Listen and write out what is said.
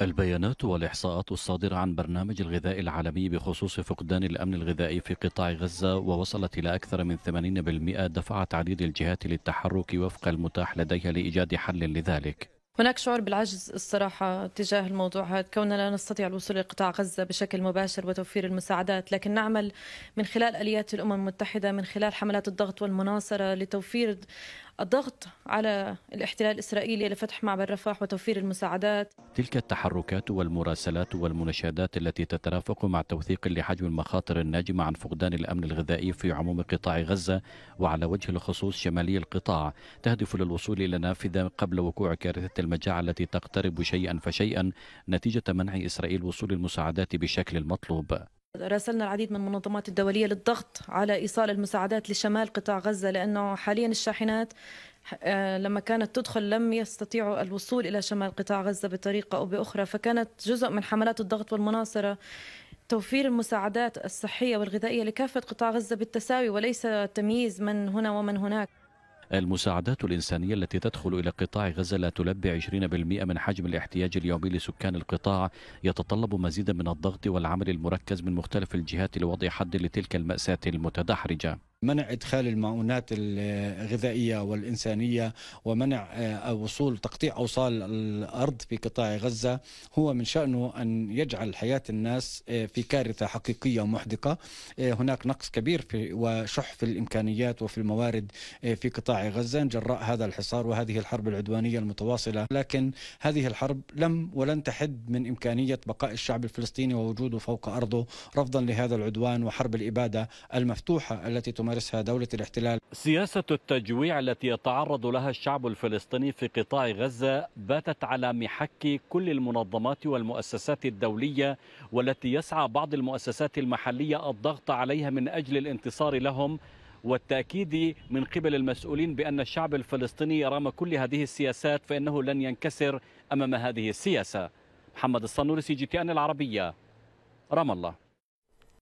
البيانات والإحصاءات الصادرة عن برنامج الغذاء العالمي بخصوص فقدان الأمن الغذائي في قطاع غزة ووصلت إلى أكثر من 80% دفعت عديد الجهات للتحرك وفق المتاح لديها لإيجاد حل لذلك هناك شعور بالعجز الصراحة تجاه الموضوع هذا كوننا لا نستطيع الوصول لقطاع غزة بشكل مباشر وتوفير المساعدات لكن نعمل من خلال آليات الأمم المتحدة من خلال حملات الضغط والمناصرة لتوفير الضغط على الاحتلال الاسرائيلي لفتح معبر رفح وتوفير المساعدات. تلك التحركات والمراسلات والمناشدات التي تترافق مع توثيق لحجم المخاطر الناجمه عن فقدان الامن الغذائي في عموم قطاع غزه وعلى وجه الخصوص شمالي القطاع تهدف للوصول الى نافذه قبل وقوع كارثه المجاعه التي تقترب شيئا فشيئا نتيجه منع اسرائيل وصول المساعدات بشكل المطلوب. راسلنا العديد من المنظمات الدولية للضغط على إيصال المساعدات لشمال قطاع غزة لأنه حاليا الشاحنات آه، لما كانت تدخل لم يستطيعوا الوصول إلى شمال قطاع غزة بطريقة أو بأخرى فكانت جزء من حملات الضغط والمناصرة توفير المساعدات الصحية والغذائية لكافة قطاع غزة بالتساوي وليس تمييز من هنا ومن هناك المساعدات الإنسانية التي تدخل إلى قطاع غزة لا تلبي 20% من حجم الاحتياج اليومي لسكان القطاع يتطلب مزيدا من الضغط والعمل المركز من مختلف الجهات لوضع حد لتلك المأساة المتدحرجة منع ادخال المعونات الغذائيه والانسانيه ومنع آه، وصول تقطيع اوصال الارض في قطاع غزه هو من شانه ان يجعل حياه الناس آه، في كارثه حقيقيه ومحدقه آه، هناك نقص كبير في وشح في الامكانيات وفي الموارد في قطاع غزه جراء هذا الحصار وهذه الحرب العدوانيه المتواصله لكن هذه الحرب لم ولن تحد من امكانيه بقاء الشعب الفلسطيني ووجوده فوق ارضه رفضا لهذا العدوان وحرب الاباده المفتوحه التي تمثل تمارسها دولة الاحتلال سياسة التجويع التي يتعرض لها الشعب الفلسطيني في قطاع غزة باتت على محك كل المنظمات والمؤسسات الدولية والتي يسعى بعض المؤسسات المحلية الضغط عليها من أجل الانتصار لهم والتأكيد من قبل المسؤولين بأن الشعب الفلسطيني رغم كل هذه السياسات فإنه لن ينكسر أمام هذه السياسة محمد الصنوري سي جي تي أن العربية رام الله